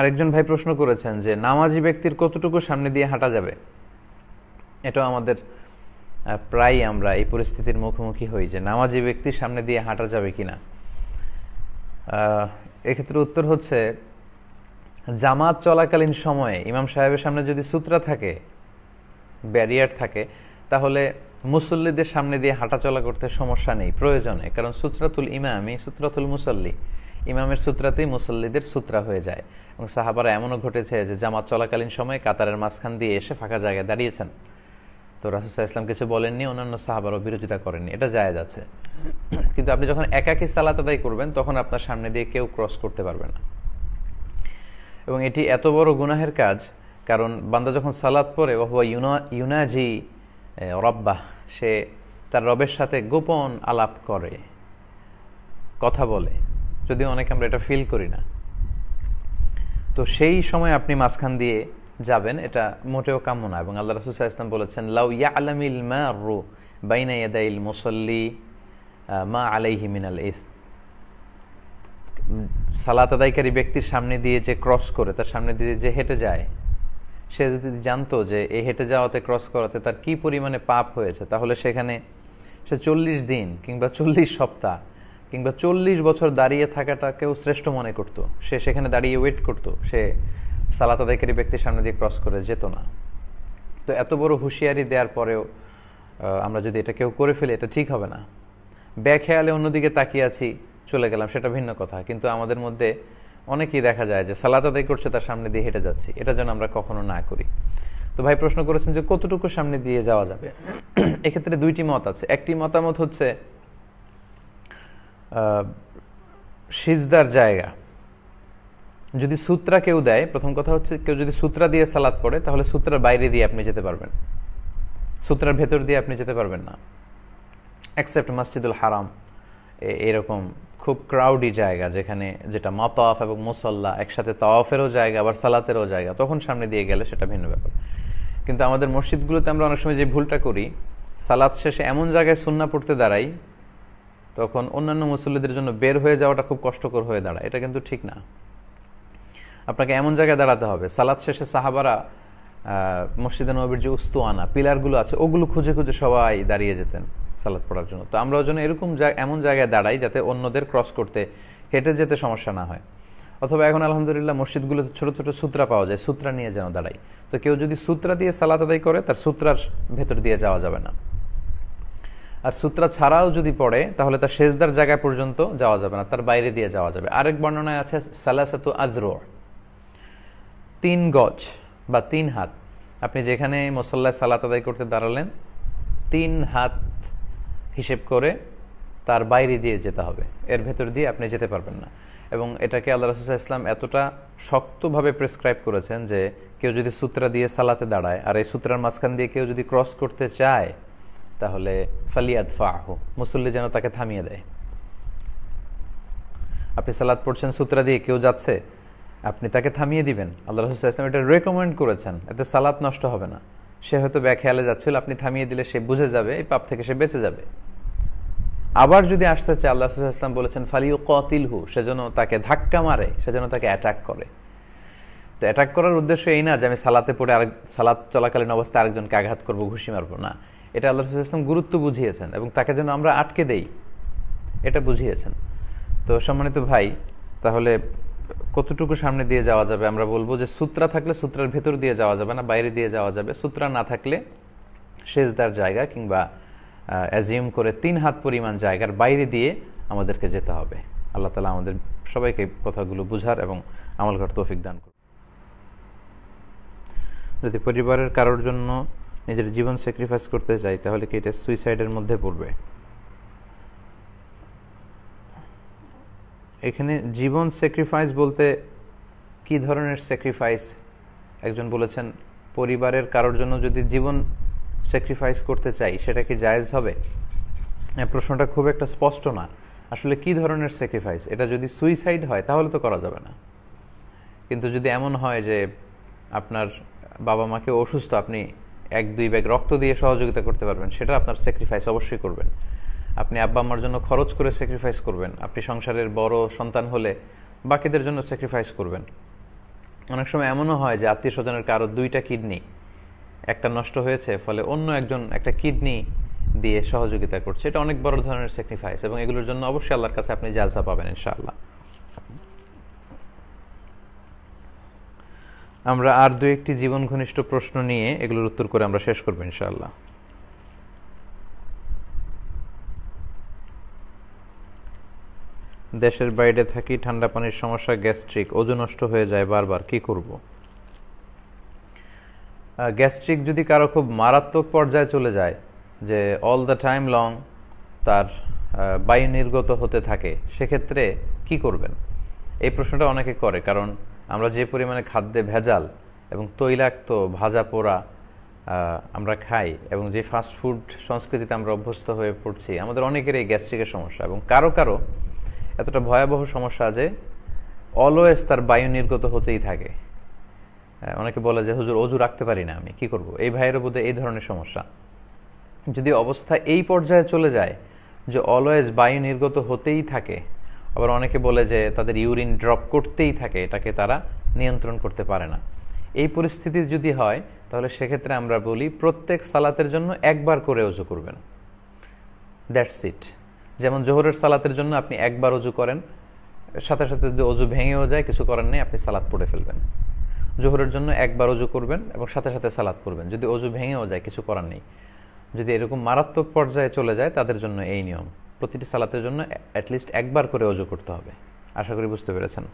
আরেকজন ভাই প্রশ্ন করেছেন যে নামাজি ব্যক্তির কতটুকু সামনে দিয়ে হাঁটা যাবে এটা আমাদের প্রায় আমরা এই পরিস্থিতির মুখোমুখি হই যে নামাজি ব্যক্তির সামনে দিয়ে হাঁটা যাবে কি না এক্ষেত্রে উত্তর হচ্ছে জামাত চলাকালীন সময়ে ইমাম সাহেবের সামনে যদি সূত্রা থাকে ব্যারিয়ার থাকে তাহলে মুসল্লিদের সামনে দিয়ে হাঁটা চলা করতে সমস্যা নেই প্রয়োজনে কারণ সূত্রাতুল ইমামি সূত্রাতুল মুসল্লি ইমামের সূত্রাতেই মুসল্লিদের সূত্রা হয়ে যায় এবং সাহাবারা এমনও ঘটেছে যে জামাত চলাকালীন সময়ে কাতারের মাঝখান দিয়ে এসে ফাঁকা জায়গায় দাঁড়িয়েছেন তো রাসুসাহ ইসলাম কিছু বলেননি অন্যান্য সাহাবারও বিরোধিতা করেননি এটা যায় যাচ্ছে কিন্তু আপনি যখন একাকি সালাত আদায় করবেন তখন আপনার সামনে দিয়ে কেউ ক্রস করতে পারবে না এবং এটি এত বড় গুনাহের কাজ কারণ বান্দা যখন সালাত পরে ওহুয়া ইউনা ইউনাজি রব্বা সে তার রবের সাথে গোপন আলাপ করে কথা বলে যদিও অনেকে আমরা এটা ফিল করি না তো সেই সময় আপনি মাঝখান দিয়ে যাবেন এটা মোটেও কাম্য না এবং আল্লাহ রসুল ইসলাম বলেছেন লাউ ইয়া আলামিল মা রু বাইনা ইয়াদাইল মুসল্লি মা আলাইহি মিনাল ইস সালাত আদায়কারী ব্যক্তির সামনে দিয়ে যে ক্রস করে তার সামনে দিয়ে যে হেঁটে যায় সে যদি জানতো যে এই হেঁটে যাওয়াতে ক্রস করাতে তার কি পরিমাণে পাপ হয়েছে তাহলে সেখানে সে চল্লিশ দিন কিংবা চল্লিশ সপ্তাহ কিংবা চল্লিশ বছর দাঁড়িয়ে থাকাটা কেউ শ্রেষ্ঠ মনে করত সে সেখানে দাঁড়িয়ে ওয়েট করত সে সালাত আদায়কারী ব্যক্তির সামনে দিয়ে ক্রস করে যেত না তো এত বড় হুঁশিয়ারি দেওয়ার পরেও আমরা যদি এটা কেউ করে ফেলি এটা ঠিক হবে না ব্যাখেয়ালে অন্যদিকে তাকিয়ে আছি চলে গেলাম সেটা ভিন্ন কথা কিন্তু আমাদের মধ্যে অনেকেই দেখা যায় যে সালাত আদায় করছে তার সামনে দিয়ে হেঁটে যাচ্ছি এটা যেন আমরা কখনো না করি তো ভাই প্রশ্ন করেছেন যে কতটুকু সামনে দিয়ে যাওয়া যাবে এক্ষেত্রে দুইটি মত আছে একটি মতামত হচ্ছে সিজদার জায়গা যদি সূত্রা কেউ দেয় প্রথম কথা হচ্ছে কেউ যদি সূত্রা দিয়ে সালাদ পড়ে তাহলে সূত্রার বাইরে দিয়ে আপনি যেতে পারবেন সূত্রার ভেতর দিয়ে আপনি যেতে পারবেন না অ্যাকসেপ্ট মাসজিদুল হারাম এরকম খুব ক্রাউডি জায়গা যেখানে যেটা মাতাফ এবং মোসল্লা একসাথে তাওয়াফেরও জায়গা আবার সালাতেরও জায়গা তখন সামনে দিয়ে গেলে সেটা ভিন্ন ব্যাপার কিন্তু আমাদের মসজিদগুলোতে আমরা অনেক সময় যে ভুলটা করি সালাদ শেষে এমন জায়গায় সুন্না পড়তে দাঁড়াই তখন অন্যান্য মুসল্লিদের জন্য বের হয়ে যাওয়াটা খুব কষ্টকর হয়ে দাঁড়ায় এটা কিন্তু ঠিক না আপনাকে এমন জায়গায় দাঁড়াতে হবে সালাদ শেষে সাহাবারা মসজিদে নবীর যে উস্তু আনা পিলারগুলো আছে ওগুলো খুঁজে খুঁজে সবাই দাঁড়িয়ে যেতেন সালাদ পড়ার জন্য তো ওই জন্য এরকম এমন জায়গায় দাঁড়াই যাতে অন্যদের ক্রস করতে হেঁটে যেতে সমস্যা না হয় অথবা এখন আলহামদুলিল্লাহ মসজিদগুলোতে ছোট ছোট সূত্রা পাওয়া যায় সূত্রা নিয়ে যেন দাঁড়াই তো কেউ যদি সূত্রা দিয়ে সালাত আদায় করে তার সূত্রার ভেতর দিয়ে যাওয়া যাবে না আর সূত্রা ছাড়াও যদি পড়ে তাহলে তার সেজদার জায়গা পর্যন্ত যাওয়া যাবে না তার বাইরে দিয়ে যাওয়া যাবে আরেক বর্ণনায় আছে সালাসাতু আজর তিন গজ বা তিন হাত আপনি যেখানে মোসল্লায় সালাত আদায় করতে দাঁড়ালেন তিন হাত হিসেব করে তার বাইরে দিয়ে যেতে হবে এর ভেতর দিয়ে আপনি যেতে পারবেন না এবং এটাকে আল্লাহ রসুল্লাহ ইসলাম এতটা শক্তভাবে প্রেসক্রাইব করেছেন যে কেউ যদি সূত্রা দিয়ে সালাতে দাঁড়ায় আর এই সূত্রার মাঝখান দিয়ে কেউ যদি ক্রস করতে চায় তাহলে ফালিয়াদ ফাহু মুসল্লি যেন তাকে থামিয়ে দেয় আপনি সালাদ পড়ছেন সুতরা দিয়ে কেউ যাচ্ছে আপনি তাকে থামিয়ে দিবেন আল্লাহ রসুল ইসলাম এটা রেকমেন্ড করেছেন এতে সালাদ নষ্ট হবে না সে হয়তো খেয়ালে যাচ্ছিল আপনি থামিয়ে দিলে সে বুঝে যাবে এই পাপ থেকে সে বেঁচে যাবে আবার যদি আসতে চায় আল্লাহ রসুল ইসলাম বলেছেন ফালিউ কতিল হু সেজন্য তাকে ধাক্কা মারে সেজন্য তাকে অ্যাটাক করে তো অ্যাটাক করার উদ্দেশ্য এই না যে আমি সালাতে পড়ে আরেক সালাদ চলাকালীন অবস্থায় আরেকজনকে আঘাত করবো ঘুষি মারবো না এটা আল্লাহ রসুল ইসলাম গুরুত্ব বুঝিয়েছেন এবং তাকে যেন আমরা আটকে দেই এটা বুঝিয়েছেন তো সম্মানিত ভাই তাহলে কতটুকু সামনে দিয়ে যাওয়া যাবে আমরা বলবো যে সূত্রা থাকলে সূত্রার ভেতর দিয়ে যাওয়া যাবে না বাইরে দিয়ে যাওয়া যাবে সূত্রা না থাকলে সেজদার জায়গা কিংবা অ্যাজিউম করে তিন হাত পরিমাণ জায়গার বাইরে দিয়ে আমাদেরকে যেতে হবে আল্লাহ তালা আমাদের সবাইকে কথাগুলো বুঝার এবং আমল ঘর তৌফিক দান করুন যদি পরিবারের কারোর জন্য নিজের জীবন স্যাক্রিফাইস করতে চাই তাহলে কি এটা সুইসাইডের মধ্যে পড়বে এখানে জীবন স্যাক্রিফাইস বলতে কি ধরনের স্যাক্রিফাইস একজন বলেছেন পরিবারের কারোর জন্য যদি জীবন স্যাক্রিফাইস করতে চাই সেটা কি জায়েজ হবে প্রশ্নটা খুব একটা স্পষ্ট না আসলে কি ধরনের স্যাক্রিফাইস এটা যদি সুইসাইড হয় তাহলে তো করা যাবে না কিন্তু যদি এমন হয় যে আপনার বাবা মাকে অসুস্থ আপনি এক দুই ব্যাগ রক্ত দিয়ে সহযোগিতা করতে পারবেন সেটা আপনার স্যাক্রিফাইস অবশ্যই করবেন আপনি আব্বা আম্মার জন্য খরচ করে স্যাক্রিফাইস করবেন আপনি সংসারের বড় সন্তান হলে বাকিদের জন্য স্যাক্রিফাইস করবেন অনেক সময় এমনও হয় যে আত্মীয় স্বজনের কারো দুইটা কিডনি একটা নষ্ট হয়েছে ফলে অন্য একজন একটা কিডনি দিয়ে সহযোগিতা করছে এটা অনেক বড় ধরনের স্যাক্রিফাইস এবং এগুলোর জন্য অবশ্যই আল্লাহর কাছে আপনি যা পাবেন ইনশাআল্লাহ আমরা আর দু একটি জীবন ঘনিষ্ঠ প্রশ্ন নিয়ে এগুলোর উত্তর করে আমরা শেষ করবো ইনশাআল্লাহ দেশের বাইরে থাকি ঠান্ডা পানির সমস্যা গ্যাস্ট্রিক ওজন নষ্ট হয়ে যায় বারবার কি করব গ্যাস্ট্রিক যদি কারো খুব মারাত্মক পর্যায়ে চলে যায় যে অল দ্য টাইম লং তার বায়ু নির্গত হতে থাকে সেক্ষেত্রে কি করবেন এই প্রশ্নটা অনেকে করে কারণ আমরা যে পরিমাণে খাদ্যে ভেজাল এবং তৈলাক্ত ভাজা পোড়া আমরা খাই এবং যে ফাস্ট ফুড সংস্কৃতিতে আমরা অভ্যস্ত হয়ে পড়ছি আমাদের অনেকের এই গ্যাস্ট্রিকের সমস্যা এবং কারো কারো এতটা ভয়াবহ সমস্যা যে অলওয়েজ তার বায়ু নির্গত হতেই থাকে অনেকে বলে যে হুজুর অজু রাখতে পারি না আমি কি করব এই ভাইয়ের বোধে এই ধরনের সমস্যা যদি অবস্থা এই পর্যায়ে চলে যায় যে অলওয়েজ বায়ু নির্গত হতেই থাকে আবার অনেকে বলে যে তাদের ইউরিন ড্রপ করতেই থাকে এটাকে তারা নিয়ন্ত্রণ করতে পারে না এই পরিস্থিতি যদি হয় তাহলে সেক্ষেত্রে আমরা বলি প্রত্যেক সালাতের জন্য একবার করে অজু করবেন দ্যাটস ইট যেমন জোহরের সালাতের জন্য আপনি একবার অজু করেন সাথে সাথে যদি অজু ভেঙেও যায় কিছু করার নেই আপনি সালাদ পড়ে ফেলবেন জোহরের জন্য একবার অজু করবেন এবং সাথে সাথে সালাদ পড়বেন যদি অজু ভেঙেও যায় কিছু করার নেই যদি এরকম মারাত্মক পর্যায়ে চলে যায় তাদের জন্য এই নিয়ম প্রতিটি সালাতের জন্য অ্যাটলিস্ট একবার করে অজু করতে হবে আশা করি বুঝতে পেরেছেন